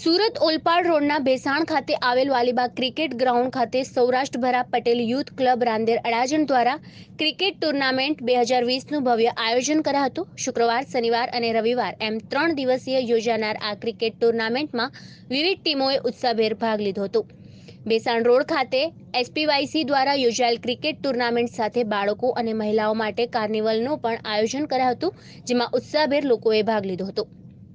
સુરત ઓલપાડ રોડના બેસાણ ખાતે આવેલ વાલીબાગ ક્રિકેટ ગ્રાઉન્ડ ખાતે સૌરાષ્ટ્ર ભરા પટેલ યુથ ક્લબ રાંદેર અડાજણ દ્વારા ક્રિકેટ ટુર્નામેન્ટ બે હજાર વીસનું ભવ્ય આયોજન કરા હતું શુક્રવાર શનિવાર અને રવિવાર એમ ત્રણ દિવસીય યોજાનાર આ ક્રિકેટ ટુર્નામેન્ટમાં વિવિધ ટીમોએ ઉત્સાહભેર ભાગ લીધો હતો બેસાણ રોડ ખાતે એસપીવાયસી દ્વારા યોજાયેલ ક્રિકેટ ટુર્નામેન્ટ સાથે બાળકો અને મહિલાઓ માટે કાર્નિવલનું પણ આયોજન કરાયું હતું જેમાં ઉત્સાહભેર લોકોએ ભાગ લીધો હતો